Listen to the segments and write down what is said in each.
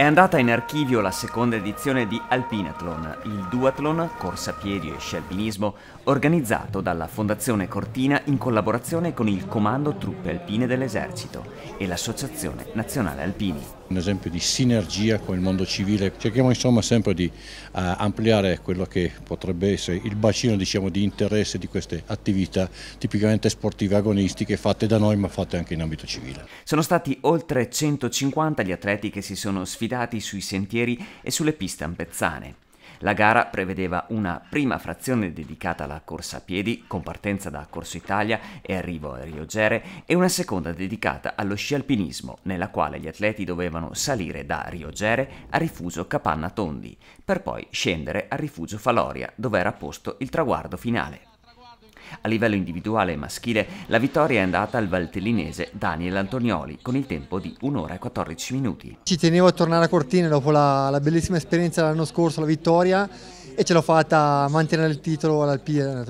È andata in archivio la seconda edizione di Alpinathlon, il duathlon, corsa piedi e sci alpinismo organizzato dalla Fondazione Cortina in collaborazione con il Comando Truppe Alpine dell'Esercito e l'Associazione Nazionale Alpini. Un esempio di sinergia con il mondo civile, cerchiamo insomma sempre di eh, ampliare quello che potrebbe essere il bacino diciamo, di interesse di queste attività tipicamente sportive agonistiche fatte da noi ma fatte anche in ambito civile. Sono stati oltre 150 gli atleti che si sono sfidati girati sui sentieri e sulle piste ampezzane. La gara prevedeva una prima frazione dedicata alla corsa a piedi, con partenza da Corso Italia e arrivo a Riogere, e una seconda dedicata allo sci alpinismo, nella quale gli atleti dovevano salire da Riogere a rifugio Capanna Tondi, per poi scendere al rifugio Faloria, dove era posto il traguardo finale. A livello individuale maschile, la vittoria è andata al valtellinese Daniel Antonioli con il tempo di 1 ora e 14 minuti. Ci tenevo a tornare a Cortina dopo la, la bellissima esperienza dell'anno scorso, la vittoria, e ce l'ho fatta mantenere il titolo all'Alpia.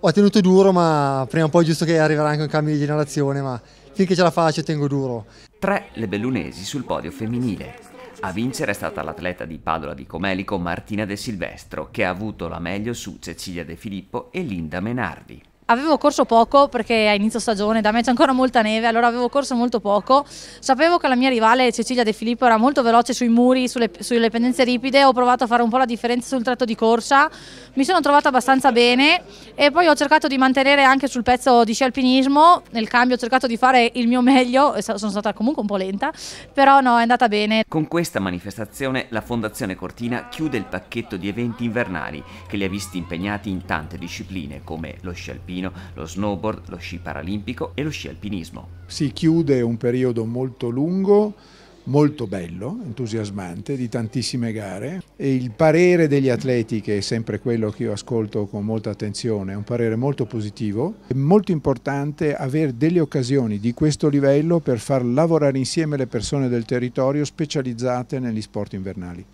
Ho tenuto duro, ma prima o poi è giusto che arriverà anche un cambio di generazione, ma finché ce la faccio tengo duro. Tre le bellunesi sul podio femminile. A vincere è stata l'atleta di Padola di Comelico Martina De Silvestro, che ha avuto la meglio su Cecilia De Filippo e Linda Menardi. Avevo corso poco perché a inizio stagione, da me c'è ancora molta neve, allora avevo corso molto poco. Sapevo che la mia rivale Cecilia De Filippo era molto veloce sui muri, sulle, sulle pendenze ripide, ho provato a fare un po' la differenza sul tratto di corsa, mi sono trovata abbastanza bene e poi ho cercato di mantenere anche sul pezzo di sci alpinismo, nel cambio ho cercato di fare il mio meglio, sono stata comunque un po' lenta, però no, è andata bene. Con questa manifestazione la Fondazione Cortina chiude il pacchetto di eventi invernali che li ha visti impegnati in tante discipline come lo sci alpinismo, alpino, lo snowboard, lo sci paralimpico e lo sci alpinismo. Si chiude un periodo molto lungo molto bello, entusiasmante, di tantissime gare e il parere degli atleti, che è sempre quello che io ascolto con molta attenzione, è un parere molto positivo. È molto importante avere delle occasioni di questo livello per far lavorare insieme le persone del territorio specializzate negli sport invernali.